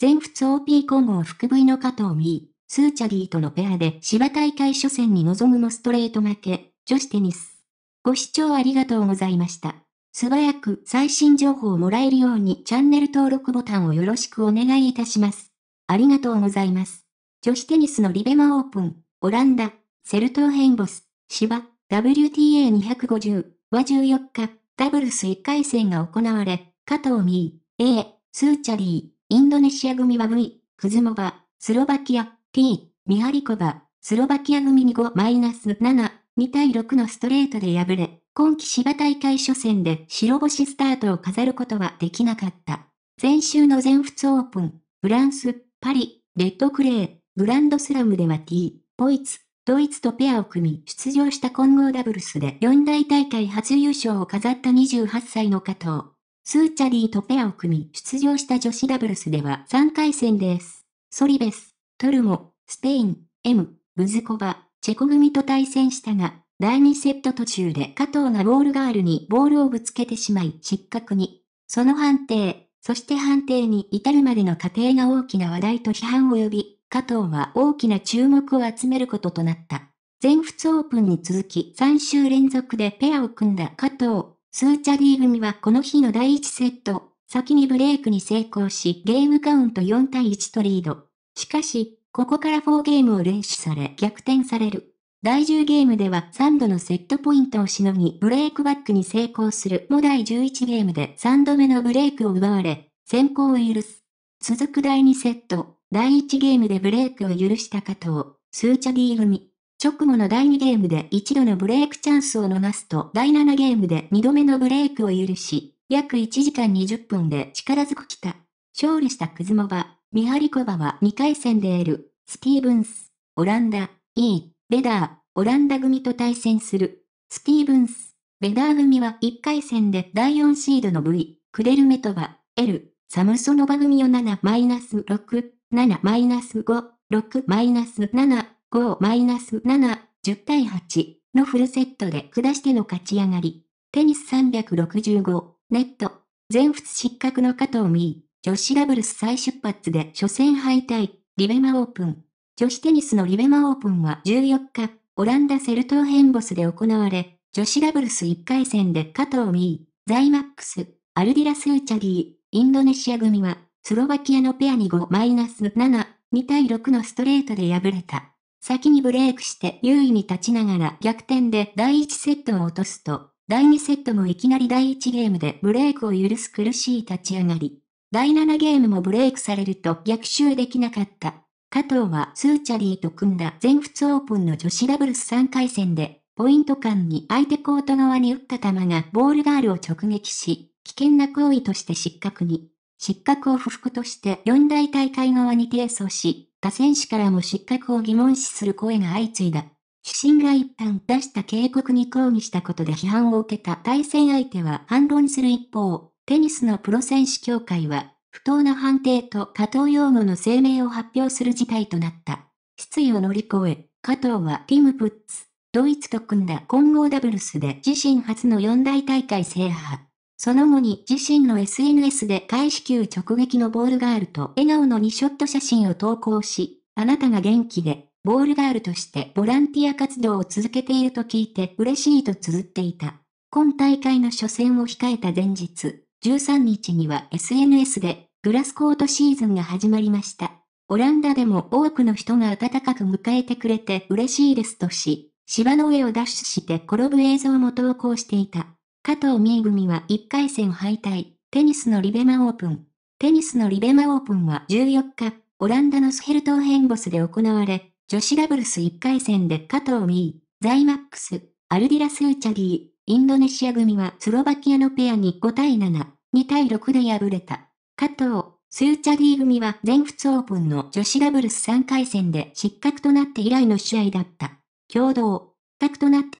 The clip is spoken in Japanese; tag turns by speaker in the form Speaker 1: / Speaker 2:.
Speaker 1: 全仏 OP 混合福 V の加藤美、スーチャディとのペアで芝大会初戦に臨むもストレート負け、女子テニス。ご視聴ありがとうございました。素早く最新情報をもらえるようにチャンネル登録ボタンをよろしくお願いいたします。ありがとうございます。女子テニスのリベマオープン、オランダ、セルトーヘンボス、芝、WTA250 は14日、ダブルス1回戦が行われ、加藤美、A、スーチャリー、インドネシア組は V、クズモバ、スロバキア、T、ミハリコバ、スロバキア組に5-7、2対6のストレートで敗れ、今季芝大会初戦で白星スタートを飾ることはできなかった。前週の全仏オープン、フランス、パリ、レッドクレー、グランドスラムでは T、ポイツ、ドイツとペアを組み出場した混合ダブルスで四大大会初優勝を飾った28歳の加藤。スーチャリーとペアを組み、出場した女子ダブルスでは3回戦です。ソリベス、トルモ、スペイン、M、ブズコバ、チェコ組と対戦したが、第2セット途中で加藤がボールガールにボールをぶつけてしまい失格に。その判定、そして判定に至るまでの過程が大きな話題と批判を呼び、加藤は大きな注目を集めることとなった。全仏オープンに続き3週連続でペアを組んだ加藤。スーチャディ組はこの日の第1セット、先にブレイクに成功しゲームカウント4対1とリード。しかし、ここから4ゲームを連取され逆転される。第10ゲームでは3度のセットポイントをしのぎブレイクバックに成功するも第11ゲームで3度目のブレイクを奪われ、先行を許す。続く第2セット、第1ゲームでブレイクを許した加藤、スーチャディ組。直後の第2ゲームで一度のブレイクチャンスを逃すと第7ゲームで2度目のブレイクを許し、約1時間20分で力ずく来た。勝利したクズモバ、ミハリコバは2回戦で得る、スティーブンス、オランダ、E、ベダー、オランダ組と対戦する。スティーブンス、ベダー組は1回戦で第4シードの V、クデルメトバ、L、サムソノバ組を7-6、7-5、6-7 5-7、10対8のフルセットで下しての勝ち上がり。テニス365、ネット。全仏失格の加藤美女子ダブルス再出発で初戦敗退、リベマオープン。女子テニスのリベマオープンは14日、オランダセルトーヘンボスで行われ、女子ダブルス1回戦で加藤美ザイマックス、アルディラスーチャディ、インドネシア組は、スロバキアのペアに5-7、2対6のストレートで敗れた。先にブレイクして優位に立ちながら逆転で第1セットを落とすと、第2セットもいきなり第1ゲームでブレイクを許す苦しい立ち上がり。第7ゲームもブレイクされると逆襲できなかった。加藤はスーチャリーと組んだ全仏オープンの女子ダブルス3回戦で、ポイント間に相手コート側に打った球がボールガールを直撃し、危険な行為として失格に。失格を不服として四大大会側に提訴し、他選手からも失格を疑問視する声が相次いだ。主審が一旦出した警告に抗議したことで批判を受けた対戦相手は反論する一方、テニスのプロ選手協会は、不当な判定と加藤用語の声明を発表する事態となった。失意を乗り越え、加藤はティム・プッツ、ドイツと組んだ混合ダブルスで自身初の四大大会制覇。その後に自身の SNS で外始球直撃のボールガールと笑顔の2ショット写真を投稿し、あなたが元気で、ボールガールとしてボランティア活動を続けていると聞いて嬉しいと綴っていた。今大会の初戦を控えた前日、13日には SNS でグラスコートシーズンが始まりました。オランダでも多くの人が温かく迎えてくれて嬉しいですとし、芝の上をダッシュして転ぶ映像も投稿していた。加藤美恵組は1回戦敗退。テニスのリベマオープン。テニスのリベマオープンは14日、オランダのスヘルトーヘンボスで行われ、女子ダブルス1回戦で加藤美恵、ザイマックス、アルディラス・ウチャディ、インドネシア組はスロバキアのペアに5対7、2対6で敗れた。加藤、スーチャディ組は全仏オープンの女子ダブルス3回戦で失格となって以来の試合だった。共同、失格となって